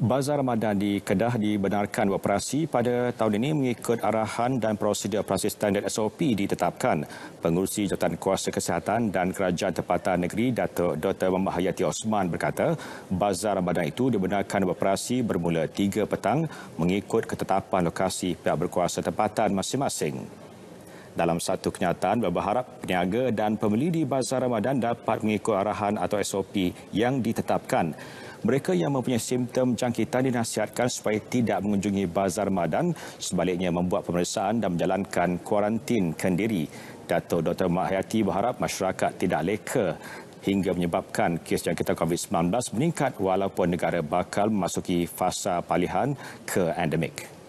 Bazar Ramadan di Kedah dibenarkan beroperasi pada tahun ini mengikut arahan dan prosedur operasi standard SOP ditetapkan. Pengurusi Jabatan Kuasa Kesihatan dan Kerajaan Tempatan Negeri Datuk Dr. Mamah Hayati Osman berkata, Bazar Ramadan itu dibenarkan beroperasi bermula 3 petang mengikut ketetapan lokasi pihak berkuasa tempatan masing-masing. Dalam satu kenyataan, berharap peniaga dan pembeli di Bazar Ramadan dapat mengikut arahan atau SOP yang ditetapkan. Mereka yang mempunyai simptom jangkitan dinasihatkan supaya tidak mengunjungi Bazar Madan sebaliknya membuat pemeriksaan dan menjalankan kuarantin kendiri. Dato' Dr. Mak berharap masyarakat tidak leka hingga menyebabkan kes jangkitan COVID-19 meningkat walaupun negara bakal memasuki fasa palihan ke endemik.